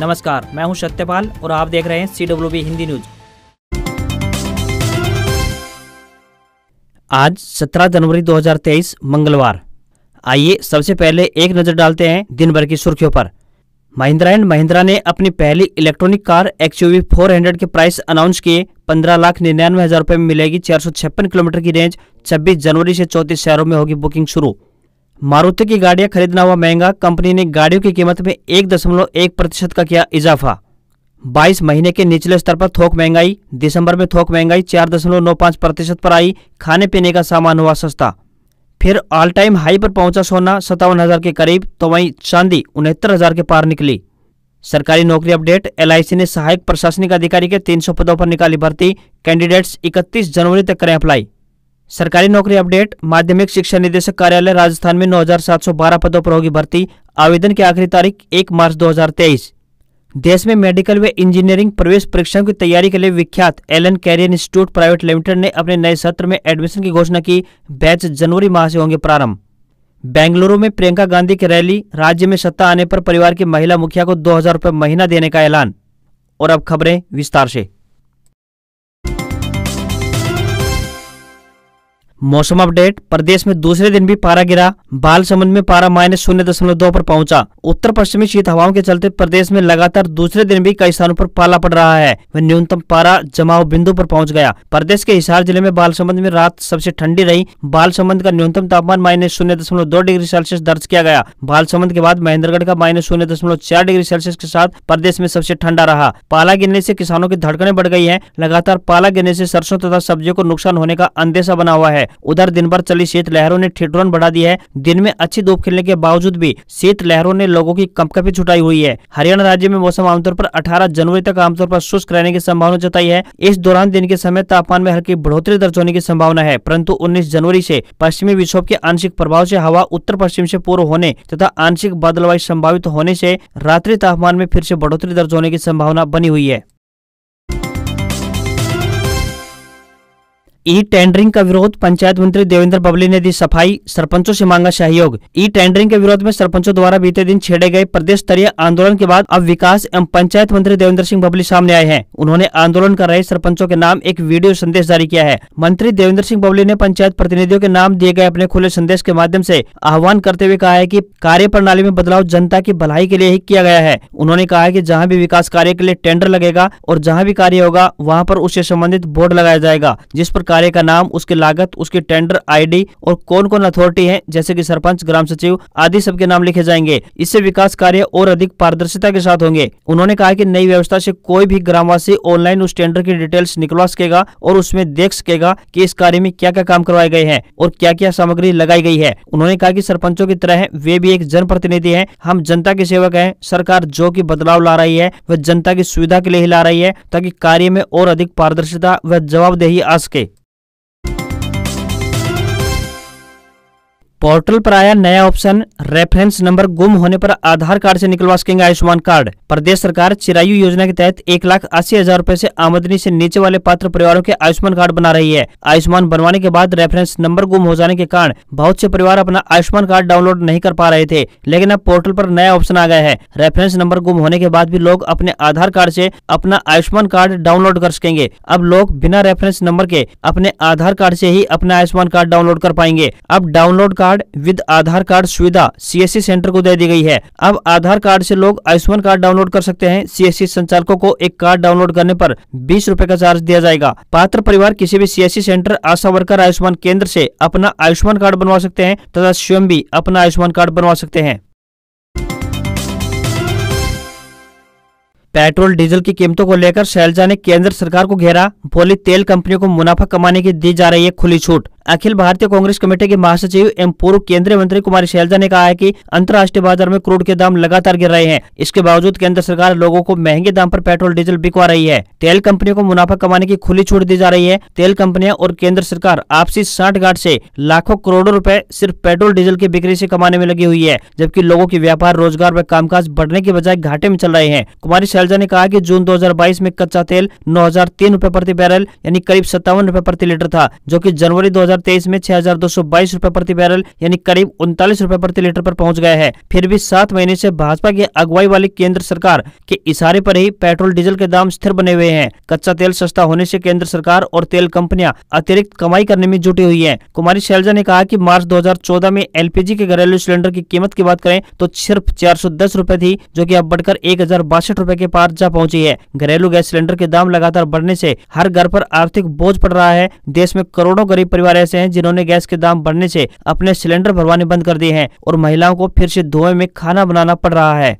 नमस्कार मैं हूं सत्यपाल और आप देख रहे हैं C W B Hindi news आज 17 जनवरी 2023 मंगलवार आइए सबसे पहले एक नजर डालते हैं दिन भर की सुर्खियों पर महिंद्रा एंड महिंद्रा ने अपनी पहली इलेक्ट्रॉनिक कार एक्सयूवी 400 के प्राइस अनाउंस किए पंद्रह लाख निन्यानवे हजार रुपये में मिलेगी चार किलोमीटर की रेंज 26 जनवरी से 34 शहरों में होगी बुकिंग शुरू मारुति की गाड़ियां खरीदना हुआ महंगा कंपनी ने गाड़ियों की कीमत में एक दशमलव एक प्रतिशत का किया इजाफा 22 महीने के निचले स्तर पर थोक महंगाई दिसंबर में थोक महंगाई चार दशमलव नौ पाँच प्रतिशत पर आई खाने पीने का सामान हुआ सस्ता फिर ऑल टाइम हाई पर पहुंचा सोना सत्तावन हज़ार के करीब तो वहीं चांदी उनहत्तर हज़ार के पार निकली सरकारी नौकरी अपडेट एलआईसी ने सहायक प्रशासनिक अधिकारी के 300 पदों पर निकाली भर्ती कैंडिडेट्स 31 जनवरी तक करें अप्लाई सरकारी नौकरी अपडेट माध्यमिक शिक्षा निदेशक कार्यालय राजस्थान में 9,712 पदों पर होगी भर्ती आवेदन की आखिरी तारीख 1 मार्च 2023 देश में मेडिकल व इंजीनियरिंग प्रवेश परीक्षाओं की तैयारी के लिए विख्यात Allen career institute private limited ने अपने नए सत्र में एडमिशन की घोषणा की बैच जनवरी माह से होंगे प्रारंभ बेंगलुरु में प्रियंका गांधी की रैली राज्य में सत्ता आने पर परिवार की महिला मुखिया को दो हजार महीना देने का ऐलान और अब खबरें विस्तार से मौसम अपडेट प्रदेश में दूसरे दिन भी पारा गिरा बाल समुद्र में पारा माइनस शून्य दशमलव दो पर पहुंचा। उत्तर पश्चिमी शीत हवाओं के चलते प्रदेश में लगातार दूसरे दिन भी कई स्थानों पर पाला पड़ रहा है वह न्यूनतम पारा जमाव बिंदु पर पहुंच गया प्रदेश के हिसार जिले में बाल संबंध में रात सबसे ठंडी रही बाल संबंध का न्यूनतम तापमान माइनस शून्य दशमलव दो डिग्री सेल्सियस दर्ज किया गया बाल संबंध के बाद महेंद्रगढ़ का माइनस शून्य दशमलव चार डिग्री सेल्सियस के साथ प्रदेश में सबसे ठंडा रहा पाला गिरने से किसानों की धड़कने बढ़ गई है लगातार पाला गिरने से सरसों तथा सब्जियों को नुकसान होने का अंदेशा बना हुआ है उधर दिन भर चली शीत लहरों ने ठिठुरन बढ़ा दी है दिन में अच्छी धूप खिलने के बावजूद भी शीत लहरों ने लोगों की कमकपी छुटाई हुई है हरियाणा राज्य में मौसम आमतौर पर 18 जनवरी तक आमतौर पर शुष्क रहने की संभावना जताई है इस दौरान दिन के समय तापमान में हल्की बढ़ोतरी दर्ज होने की संभावना है परन्तु उन्नीस जनवरी ऐसी पश्चिमी विक्षोभ के आंशिक प्रभाव ऐसी हवा उत्तर पश्चिम ऐसी पूर्व होने तथा आंशिक बादलवाई संभावित होने ऐसी रात्रि तापमान में फिर ऐसी बढ़ोतरी दर्ज होने की संभावना बनी हुई है ई टेंडरिंग का विरोध पंचायत मंत्री देवेंद्र बबली ने दी सफाई सरपंचों से मांगा सहयोग ई टेंडरिंग के विरोध में सरपंचों द्वारा बीते दिन छेड़े गए प्रदेश स्तरीय आंदोलन के बाद अब विकास एवं पंचायत मंत्री देवेंद्र सिंह बबली सामने आए हैं उन्होंने आंदोलन कर रहे सरपंचों के नाम एक वीडियो संदेश जारी किया है मंत्री देवेंद्र सिंह बबली ने पंचायत प्रतिनिधियों के नाम दिए गए अपने खुले संदेश के माध्यम ऐसी आह्वान करते हुए कहा है की कार्य प्रणाली में बदलाव जनता की भलाई के लिए ही किया गया है उन्होंने कहा है की जहाँ भी विकास कार्य के लिए टेंडर लगेगा और जहाँ भी कार्य होगा वहाँ पर उससे संबंधित बोर्ड लगाया जाएगा जिस पर कार्य का नाम उसकी लागत उसकी टेंडर आईडी और कौन कौन अथॉरिटी है जैसे की सरपंच ग्राम सचिव आदि सबके नाम लिखे जाएंगे इससे विकास कार्य और अधिक पारदर्शिता के साथ होंगे उन्होंने कहा की नई व्यवस्था से कोई भी ग्रामवासी ऑनलाइन उस टेंडर की डिटेल्स निकलवा सकेगा और उसमें देख सकेगा की इस कार्य में क्या क्या काम करवाए गए हैं और क्या क्या सामग्री लगाई गई है उन्होंने कहा की सरपंचों की तरह वे भी एक जनप्रतिनिधि है हम जनता के सेवक है सरकार जो की बदलाव ला रही है वह जनता की सुविधा के लिए ही ला रही है ताकि कार्य में और अधिक पारदर्शिता व जवाबदेही आ सके पोर्टल पर आया नया ऑप्शन रेफरेंस नंबर गुम होने पर आधार कार्ड से निकलवा सकेंगे आयुष्मान कार्ड प्रदेश सरकार चिरायु योजना के तहत एक लाख अस्सी हजार रूपए ऐसी आमदनी से नीचे वाले पात्र परिवारों के आयुष्मान कार्ड बना रही है आयुष्मान बनवाने के बाद रेफरेंस नंबर गुम हो जाने के कारण बहुत से परिवार अपना आयुष्मान कार्ड डाउनलोड नहीं कर पा रहे थे लेकिन अब पोर्टल आरोप नया ऑप्शन आ गया है रेफरेंस नंबर गुम होने के बाद भी लोग अपने आधार कार्ड ऐसी अपना आयुष्मान कार्ड डाउनलोड कर सकेंगे अब लोग बिना रेफरेंस नंबर के अपने आधार कार्ड ऐसी ही अपना आयुष्मान कार्ड डाउनलोड कर पाएंगे अब download card card with Aadhaar card सुविधा सीएससी सेंटर को दे दी गई है अब आधार कार्ड से लोग आयुष्मान कार्ड डाउनलोड कर सकते हैं सीएससी संचालकों को एक कार्ड डाउनलोड करने पर बीस रूपए का चार्ज दिया जाएगा पात्र परिवार किसी भी CSC centre ASHA worker Ayushman केंद्र से अपना आयुष्मान कार्ड बनवा सकते हैं तथा स्वयं भी अपना आयुष्मान कार्ड बनवा सकते हैं पेट्रोल डीजल की कीमतों को लेकर शैलजा ने केंद्र सरकार को घेरा बोली तेल कंपनियों को मुनाफा कमाने की दी जा रही है खुली छूट अखिल भारतीय कांग्रेस कमेटी के महासचिव एवं पूर्व केंद्रीय मंत्री कुमारी शैलजा ने कहा है कि अंतर्राष्ट्रीय बाजार में क्रूड के दाम लगातार गिर रहे हैं इसके बावजूद केंद्र सरकार लोगों को महंगे दाम पर पेट्रोल डीजल बिकवा रही है तेल कंपनियों को मुनाफा कमाने की खुली छूट दी जा रही है तेल कंपनियां और केंद्र सरकार आपसी घाट ऐसी लाखों करोड़ों रूपए सिर्फ पेट्रोल डीजल की बिक्री ऐसी कमाने में लगी हुई है जबकि लोगों के व्यापार रोजगार व कामकाज बढ़ने के बजाय घाटे में चल रहे हैं कुमारी शैलजा ने कहा की जून दो में कच्चा तेल नौ हजार प्रति बैरल यानी करीब सत्तावन प्रति लीटर था जो की जनवरी दो 2023 में छह हजार दो सौ बाईस रूपए प्रति बैरल यानी करीब उनतालीस रूपए प्रति लीटर पर पहुंच गया है फिर भी सात महीने से भाजपा की अगुवाई वाली केंद्र सरकार के इशारे पर ही पेट्रोल डीजल के दाम स्थिर बने हुए हैं कच्चा तेल सस्ता होने से केंद्र सरकार और तेल कंपनियां अतिरिक्त कमाई करने में जुटी हुई है कुमारी शैलजा ने कहा की मार्च दो में एल के घरेलू सिलेंडर की कीमत की बात करें तो सिर्फ चार सौ दस रूपए थी जो की अब बढ़कर एक हजार बासठ रूपए के पार जा पहुँची है घरेलू गैस सिलेंडर के दाम लगातार बढ़ने ऐसी हर घर आरोप आर्थिक बोझ पड़ रहा है देश में करोड़ों गरीब परिवार ऐसे हैं जिन्होंने गैस के दाम बढ़ने से अपने सिलेंडर भरवाने बंद कर दिए हैं और महिलाओं को फिर से धुएं में खाना बनाना पड़ रहा है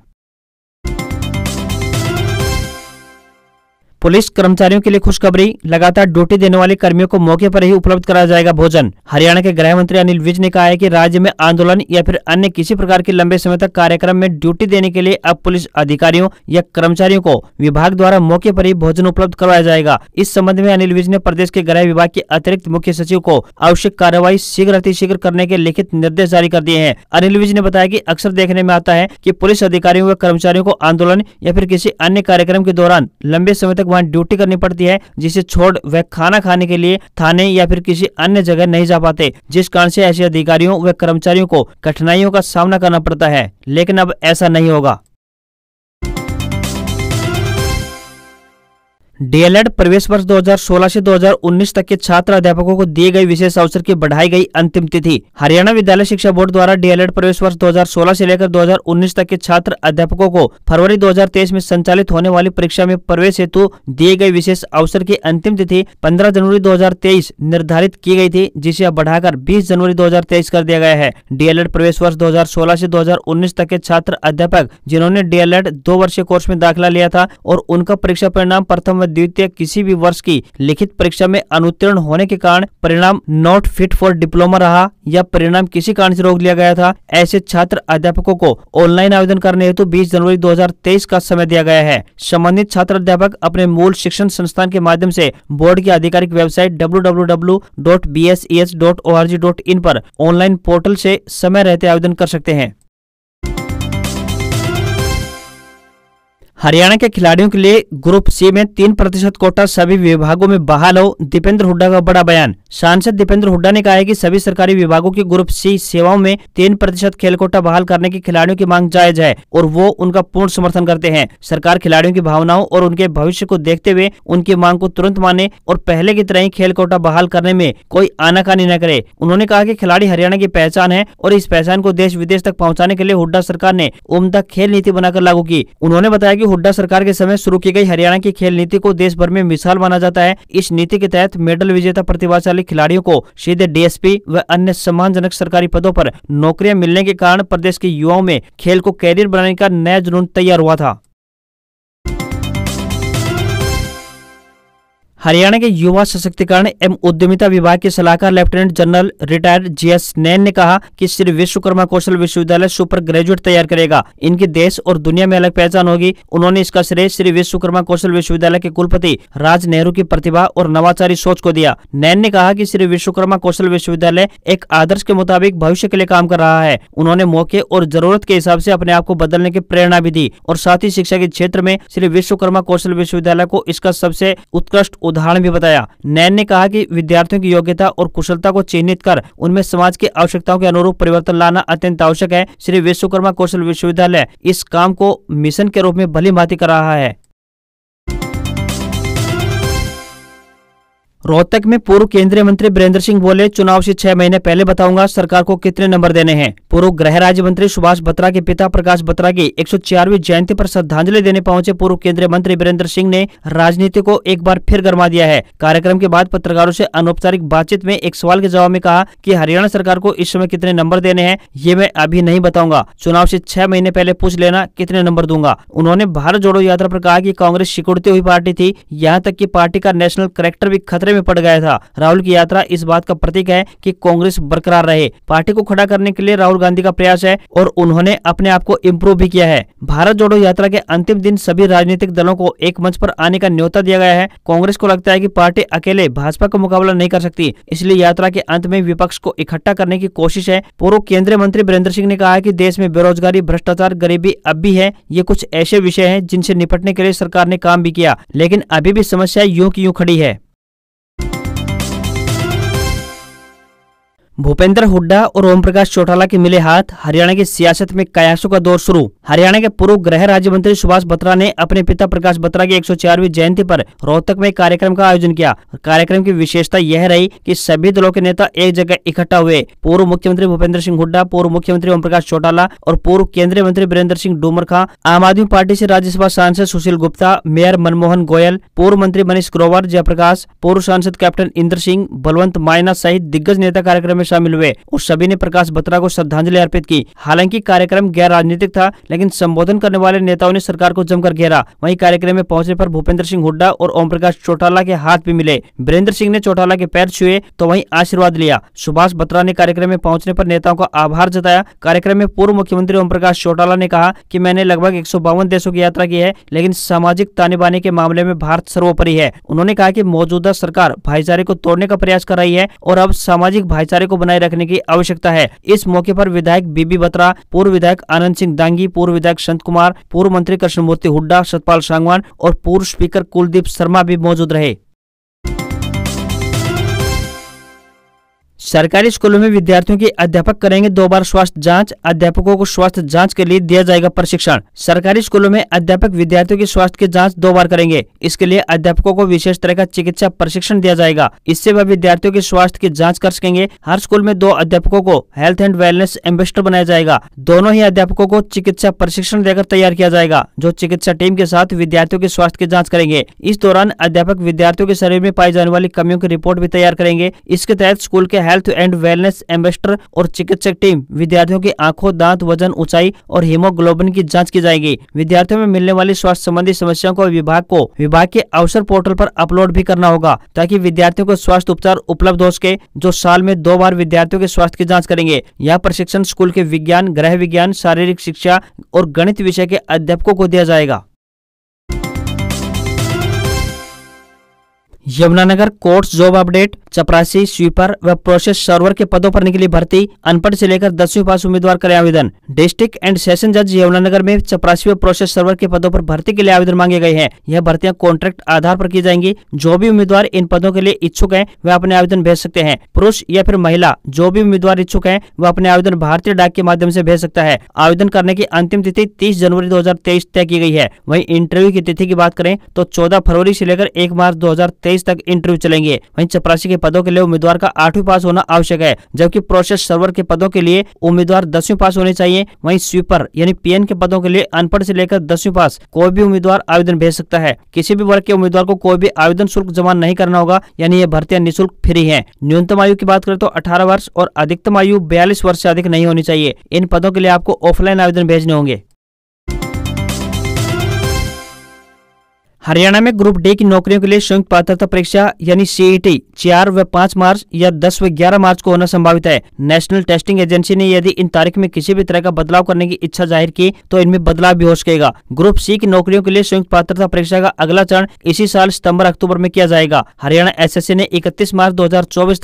पुलिस कर्मचारियों के लिए खुशखबरी लगातार ड्यूटी देने वाले कर्मियों को मौके पर ही उपलब्ध कराया जाएगा भोजन हरियाणा के गृह मंत्री अनिल विज ने कहा है कि राज्य में आंदोलन या फिर अन्य किसी प्रकार के लंबे समय तक कार्यक्रम में ड्यूटी देने के लिए अब पुलिस अधिकारियों या कर्मचारियों को विभाग द्वारा मौके पर ही भोजन उपलब्ध करवाया जाएगा इस संबंध में अनिल विज ने प्रदेश के गृह विभाग के अतिरिक्त मुख्य सचिव को आवश्यक कार्यवाही शीघ्र अतिशीघ्र करने के लिखित निर्देश जारी कर दिए हैं अनिल विज ने बताया की अक्सर देखने में आता है की पुलिस अधिकारियों व कर्मचारियों को आंदोलन या फिर किसी अन्य कार्यक्रम के दौरान लंबे समय तक वहाँ ड्यूटी करनी पड़ती है जिसे छोड़ वह खाना खाने के लिए थाने या फिर किसी अन्य जगह नहीं जा पाते जिस कारण से ऐसे अधिकारियों व कर्मचारियों को कठिनाइयों का सामना करना पड़ता है लेकिन अब ऐसा नहीं होगा डीएलएड प्रवेश वर्ष 2016 से 2019 तक के छात्र अध्यापकों को दिए गए विशेष अवसर की बढ़ाई गई अंतिम तिथि हरियाणा विद्यालय शिक्षा बोर्ड द्वारा डीएलएड प्रवेश वर्ष 2016 से लेकर 2019 तक के छात्र अध्यापकों को फरवरी 2023 में संचालित होने वाली परीक्षा में प्रवेश हेतु दिए गए विशेष अवसर की अंतिम तिथि पंद्रह जनवरी दो निर्धारित की गयी थी जिसे अब बढ़ाकर बीस जनवरी दो कर दिया गया है डीएलएड प्रवेश वर्ष दो हजार से दो तक के छात्र अध्यापक जिन्होंने डीएलएड दो वर्षीय कोर्स में दाखिला लिया था और उनका परीक्षा परिणाम प्रथम द्वितीय किसी भी वर्ष की लिखित परीक्षा में अनुत्तीर्ण होने के कारण परिणाम नॉट फिट फॉर डिप्लोमा रहा या परिणाम किसी कारण से रोक लिया गया था ऐसे छात्र अध्यापकों को ऑनलाइन आवेदन करने हेतु बीस जनवरी दो का समय दिया गया है संबंधित छात्र अध्यापक अपने मूल शिक्षण संस्थान के माध्यम से बोर्ड की आधिकारिक वेबसाइट डब्ल्यू e पर ऑनलाइन पोर्टल से समय रहते आवेदन कर सकते हैं हरियाणा के खिलाड़ियों के लिए ग्रुप सी में तीन प्रतिशत कोटा सभी विभागों में बहाल हो दीपेंद्र हुड्डा का बड़ा बयान सांसद दीपेंद्र हुड्डा ने कहा है कि सभी सरकारी विभागों की ग्रुप सी सेवाओं में तीन प्रतिशत खेल कोटा बहाल करने की खिलाड़ियों की मांग जायज है और वो उनका पूर्ण समर्थन करते हैं सरकार खिलाड़ियों की भावनाओं और उनके भविष्य को देखते हुए उनकी मांग को तुरंत माने और पहले की तरह ही खेल कोटा बहाल करने में कोई आनाकानी न करे उन्होंने कहा की खिलाड़ी हरियाणा की पहचान है और इस पहचान को देश विदेश तक पहुँचाने के लिए हुड्डा सरकार ने उमदा खेल नीति बनाकर लागू की उन्होंने बताया की हुड्डा सरकार के समय शुरू की गई हरियाणा की खेल नीति को देश भर में मिसाल माना जाता है इस नीति के तहत मेडल विजेता प्रतिभाशाली खिलाड़ियों को सीधे डीएसपी व अन्य सम्मानजनक सरकारी पदों पर नौकरियां मिलने के कारण प्रदेश के युवाओं में खेल को कैरियर बनाने का नया जुनून तैयार हुआ था हरियाणा के युवा सशक्तिकरण एवं उद्यमिता विभाग के सलाहकार lieutenant general retired G S Nain ने कहा कि श्री विश्वकर्मा कौशल विश्वविद्यालय सुपर ग्रेजुएट तैयार करेगा इनकी देश और दुनिया में अलग पहचान होगी उन्होंने इसका श्रेय श्री विश्वकर्मा कौशल विश्वविद्यालय के कुलपति राज नेहरू की प्रतिभा और नवाचारी सोच को दिया नैन ने कहा की श्री विश्वकर्मा कौशल विश्वविद्यालय एक आदर्श के मुताबिक भविष्य के लिए काम कर रहा है उन्होंने मौके और जरूरत के हिसाब ऐसी अपने आप को बदलने की प्रेरणा भी दी और साथ ही शिक्षा के क्षेत्र में श्री विश्वकर्मा कौशल विश्वविद्यालय को इसका सबसे उत्कृष्ट उदाहरण भी बताया नैन ने कहा कि विद्यार्थियों की योग्यता और कुशलता को चिन्हित कर उनमें समाज की आवश्यकताओं के अनुरूप परिवर्तन लाना अत्यंत आवश्यक है श्री विश्वकर्मा कौशल विश्वविद्यालय इस काम को मिशन के रूप में भली कर रहा है रोहतक में पूर्व केंद्रीय मंत्री बीरेंद्र सिंह बोले चुनाव से छह महीने पहले बताऊंगा सरकार को कितने नंबर देने हैं पूर्व गृह राज्य मंत्री सुभाष बत्रा के पिता प्रकाश बत्रा की एक जयंती पर श्रद्धांजलि देने पहुंचे पूर्व केंद्रीय मंत्री बीरेंद्र सिंह ने राजनीति को एक बार फिर गरमा दिया है कार्यक्रम के बाद पत्रकारों ऐसी अनौपचारिक बातचीत में एक सवाल के जवाब में कहा की हरियाणा सरकार को इस समय कितने नंबर देने हैं ये मैं अभी नहीं बताऊंगा चुनाव ऐसी छह महीने पहले पूछ लेना कितने नंबर दूंगा उन्होंने भारत जोड़ो यात्रा आरोप कहा की कांग्रेस सिकुड़ती हुई पार्टी थी यहाँ तक की पार्टी का नेशनल करेक्टर भी खतरे खतरे में पड़ गया था राहुल की यात्रा इस बात का प्रतीक है कि कांग्रेस बरकरार रहे पार्टी को खड़ा करने के लिए राहुल गांधी का प्रयास है और उन्होंने अपने आप को इम्प्रूव भी किया है भारत जोड़ो यात्रा के अंतिम दिन सभी राजनीतिक दलों को एक मंच पर आने का न्योता दिया गया है कांग्रेस को लगता है की पार्टी अकेले भाजपा का मुकाबला नहीं कर सकती इसलिए यात्रा के अंत में विपक्ष को इकट्ठा करने की कोशिश है पूर्व केंद्रीय मंत्री वीरेंद्र सिंह ने कहा है की देश में बेरोजगारी भ्रष्टाचार गरीबी अब भी है ये कुछ ऐसे विषय है जिनसे निपटने के लिए सरकार ने काम भी किया लेकिन अभी भी समस्या यूँ की यूँ खड़ी है भूपेंद्र हुड्डा और ओम प्रकाश चौटाला के मिले हाथ हरियाणा की सियासत में कयासों का दौर शुरू हरियाणा के पूर्व गृह राज्य मंत्री सुभाष बत्रा ने अपने पिता प्रकाश बत्रा की 104वीं जयंती पर रोहतक में कार्यक्रम का आयोजन किया कार्यक्रम की विशेषता यह रही कि सभी दलों के नेता एक जगह इकट्ठा हुए पूर्व मुख्यमंत्री भूपेंद्र सिंह हुड्डा पूर्व मुख्यमंत्री ओम प्रकाश चौटाला और पूर्व केंद्रीय मंत्री वीरेंद्र सिंह डूमर खां आम आदमी पार्टी ऐसी राज्यसभा सांसद सुशील गुप्ता मेयर मनमोहन गोयल पूर्व मंत्री मनीष ग्रोवर जयप्रकाश पूर्व सांसद कैप्टन इंद्र सिंह बलवंत मायना सहित दिग्गज नेता कार्यक्रम में शामिल हुए और सभी ने प्रकाश बत्रा को श्रद्धांजलि अर्पित की हालांकि कार्यक्रम गैर राजनीतिक था लेकिन संबोधन करने वाले नेताओं ने सरकार को जमकर घेरा वही कार्यक्रम में पहुँचने आरोप भूपेंद्र सिंह हुड्डा और ओम प्रकाश चौटाला के हाथ भी मिले वीरेंद्र सिंह ने चौटाला के पैर छुए तो वही आशीर्वाद लिया सुभाष बत्रा ने कार्यक्रम में पहुँचने आरोप नेताओं का आभार जताया कार्यक्रम में पूर्व मुख्यमंत्री ओम प्रकाश चौटाला ने कहा कि मैंने लगभग एक देशों की यात्रा की है लेकिन सामाजिक ताने बाने के मामले में भारत सर्वोपरि है उन्होंने कहा की मौजूदा सरकार भाईचारे को तोड़ने का प्रयास कर रही है और अब सामाजिक भाईचारे को बनाए रखने की आवश्यकता है इस मौके पर विधायक बीबी बत्रा पूर्व विधायक आनंद सिंह दांगी पूर्व विधायक संत कुमार पूर्व मंत्री कृष्णमूर्ति हुड्डा सतपाल सांगवान और पूर्व स्पीकर कुलदीप शर्मा भी मौजूद रहे सरकारी स्कूलों में विद्यार्थियों के अध्यापक करेंगे दो बार स्वास्थ्य जांच अध्यापकों को स्वास्थ्य जांच के लिए दिया जाएगा प्रशिक्षण सरकारी स्कूलों में अध्यापक विद्यार्थियों के स्वास्थ्य की जांच दो बार करेंगे इसके लिए अध्यापकों को विशेष तरह का चिकित्सा प्रशिक्षण दिया जाएगा इससे वह विद्यार्थियों के स्वास्थ्य की जाँच कर सकेंगे हर स्कूल में दो अध्यापकों को हेल्थ एंड वेलनेस एम्बेसडर बनाया जाएगा दोनों ही अध्यापकों को चिकित्सा प्रशिक्षण देकर तैयार किया जाएगा जो चिकित्सा टीम के साथ विद्यार्थियों के स्वास्थ्य की जाँच करेंगे इस दौरान अध्यापक विद्यार्थियों के शरीर में पाई जाने वाली कमियों की रिपोर्ट भी तैयार करेंगे इसके तहत स्कूल के हेल्थ एंड वेलनेस एम्बेसडर और चिकित्सक टीम विद्यार्थियों की आंखों दांत वजन ऊंचाई और हीमोग्लोबिन की जाँच की जाएगी विद्यार्थियों में मिलने वाली स्वास्थ्य संबंधी समस्याओं को विभाग को विभाग के अवसर पोर्टल पर अपलोड भी करना होगा ताकि विद्यार्थियों को स्वास्थ्य उपचार उपलब्ध हो सके जो साल में दो बार विद्यार्थियों के स्वास्थ्य की जाँच करेंगे यह प्रशिक्षण स्कूल के विज्ञान गृह विज्ञान शारीरिक शिक्षा और गणित विषय के अध्यापकों को दिया जाएगा यमुनानगर कोर्ट्स जॉब अपडेट चपरासी स्वीपर व प्रोसेस सर्वर के पदों पर निकली भर्ती अनपढ़ से लेकर दसवीं पास उम्मीदवार करें आवेदन डिस्ट्रिक्ट एंड सेशन जज यमुनानगर में चपरासी व प्रोसेस सर्वर के पदों पर भर्ती के लिए आवेदन मांगे गए हैं यह भर्तियां कॉन्ट्रैक्ट आधार पर की जाएंगी जो भी उम्मीदवार इन पदों के लिए इच्छुक है वह अपने आवेदन भेज सकते हैं पुरुष या फिर महिला जो भी उम्मीदवार इच्छुक है वह अपने आवेदन भारतीय डाक के माध्यम ऐसी भेज सकता है आवेदन करने की अंतिम तिथि तीस जनवरी दो तय की गयी है वही इंटरव्यू की तिथि की बात करें तो चौदह फरवरी ऐसी लेकर एक मार्च दो तेईस तक इंटरव्यू चलेंगे वहीं चपरासी के पदों के लिए उम्मीदवार का आठवीं पास होना आवश्यक है जबकि प्रोसेस सर्वर के पदों के लिए उम्मीदवार दसवीं पास होने चाहिए वहीं स्वीपर यानी पीएन के पदों के लिए अनपढ़ से लेकर दसवीं पास कोई भी उम्मीदवार आवेदन भेज सकता है किसी भी वर्ग के उम्मीदवार को कोई भी आवेदन शुल्क जमा नहीं करना होगा यानी ये भर्तियां निःशुल्क फ्री है न्यूनतम आयु की बात करें तो अठारह वर्ष और अधिकतम आयु बयालीस वर्ष ऐसी अधिक नहीं होनी चाहिए इन पदों के लिए आपको ऑफलाइन आवेदन भेजने होंगे हरियाणा में ग्रुप डी की नौकरियों के लिए संयुक्त पात्रता परीक्षा यानी सीईटी e चार व पाँच मार्च या दस व ग्यारह मार्च को होना संभावित है नेशनल टेस्टिंग एजेंसी ने यदि इन तारीख में किसी भी तरह का बदलाव करने की इच्छा जाहिर की तो इनमें बदलाव भी हो सकेगा ग्रुप सी की नौकरियों के लिए संयुक्त पात्रता परीक्षा का अगला चरण इसी साल सितम्बर अक्टूबर में किया जाएगा हरियाणा एस ने इकतीस मार्च दो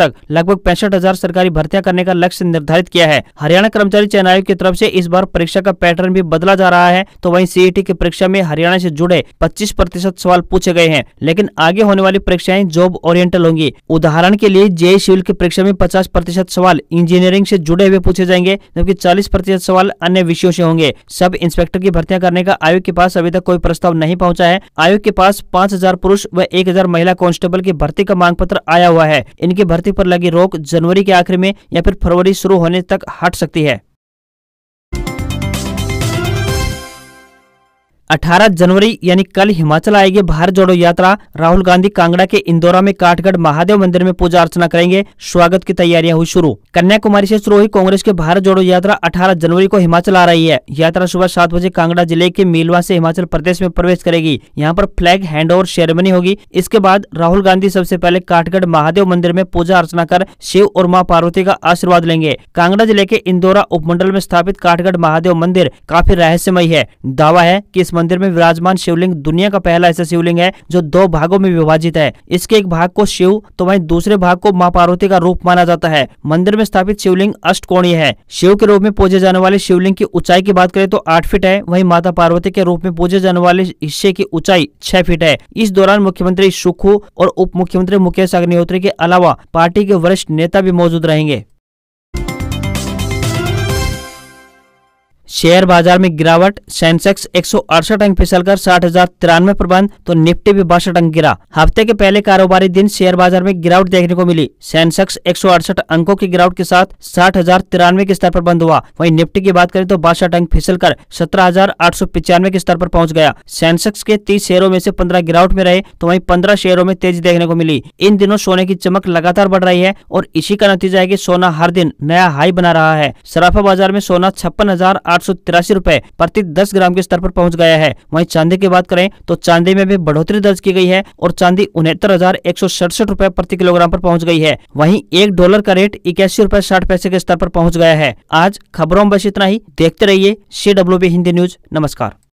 तक लगभग पैंसठ सरकारी भर्तियां करने का लक्ष्य निर्धारित किया है हरियाणा कर्मचारी चयन आयोग की तरफ ऐसी इस बार परीक्षा का पैटर्न भी बदला जा रहा है तो वही सीईटी e की परीक्षा में हरियाणा ऐसी जुड़े पच्चीस प्रतिशत प्रतिशत सवाल पूछे गए हैं लेकिन आगे होने वाली परीक्षाएं जॉब ओरिएंटल होंगी उदाहरण के लिए जेई सिविल की परीक्षा में पचास प्रतिशत सवाल इंजीनियरिंग से जुड़े हुए पूछे जाएंगे जबकि चालीस प्रतिशत सवाल अन्य विषयों से होंगे सब इंस्पेक्टर की भर्तियां करने का आयोग के पास अभी तक कोई प्रस्ताव नहीं पहुँचा है आयोग के पास पाँच पुरुष व एक महिला कांस्टेबल की भर्ती का मांग पत्र आया हुआ है इनकी भर्ती आरोप लगी रोक जनवरी के आखिर में या फिर फरवरी शुरू होने तक हट सकती है 18 जनवरी यानी कल हिमाचल आएगी भारत जोड़ो यात्रा राहुल गांधी कांगड़ा के इंदौरा में काठगढ़ महादेव मंदिर में पूजा अर्चना करेंगे स्वागत की तैयारियां हुई शुरू कन्याकुमारी से शुरू हुई कांग्रेस के भारत जोड़ो यात्रा 18 जनवरी को हिमाचल आ रही है यात्रा सुबह सात बजे कांगड़ा जिले के मीलवा ऐसी हिमाचल प्रदेश में प्रवेश करेगी यहाँ पर फ्लैग हैंड ओवर सेरेमनी होगी इसके बाद राहुल गांधी सबसे पहले काठगढ़ महादेव मंदिर में पूजा अर्चना कर शिव और माँ पार्वती का आशीर्वाद लेंगे कांगड़ा जिले के इंदौरा उपमंडल में स्थापित काठगढ़ महादेव मंदिर काफी रहस्यमय है दावा है की मंदिर में विराजमान शिवलिंग दुनिया का पहला ऐसा शिवलिंग है जो दो भागों में विभाजित है इसके एक भाग को शिव तो वही दूसरे भाग को माँ पार्वती का रूप माना जाता है मंदिर में स्थापित शिवलिंग अष्ट है शिव के रूप में पूजे जाने वाले शिवलिंग की ऊंचाई की बात करें तो आठ फीट है वही माता पार्वती के रूप में पूजे जाने वाले हिस्से की ऊंचाई छह फीट है इस दौरान मुख्यमंत्री सुखू और उप मुख्यमंत्री मुकेश अग्निहोत्री के अलावा पार्टी के वरिष्ठ नेता भी मौजूद रहेंगे शेयर बाजार में गिरावट सेंसेक्स एक सौ अड़सठ अंक फिसल कर साठ हजार तिरानवे पर बंद तो निफ्टी भी बासठ अंक गिरा हफ्ते के पहले कारोबारी दिन शेयर बाजार में गिरावट देखने को मिली सेंसेक्स एक सौ अड़सठ अंकों की गिरावट के साथ साठ हजार तिरानवे के स्तर पर बंद हुआ वहीं निफ्टी की बात करें तो बासठ अंक फिसल कर सत्रह हजार आठ सौ पिचानवे के स्तर आरोप पहुँच गया सेंसेक्स के तीस शेयरों में ऐसी पंद्रह गिरावट में रहे तो वही पंद्रह शेयरों में तेजी देखने को मिली इन दिनों सोने की चमक लगातार बढ़ रही है और इसी का नतीजा है की सोना हर दिन नया हाई बना रहा है सराफा बाजार में सोना छप्पन हजार आठ सौ तिरासी रूपए प्रति दस ग्राम के स्तर पर पहुंच गया है वहीं चांदी की बात करें तो चांदी में भी बढ़ोतरी दर्ज की गई है और चांदी उनहत्तर हजार एक सौ सड़सठ रूपए प्रति किलोग्राम पर पहुंच गई है वहीं एक डॉलर का रेट इक्यासी रूपए साठ पैसे के स्तर पर पहुंच गया है आज खबरों में बस इतना ही देखते रहिए सी हिंदी न्यूज नमस्कार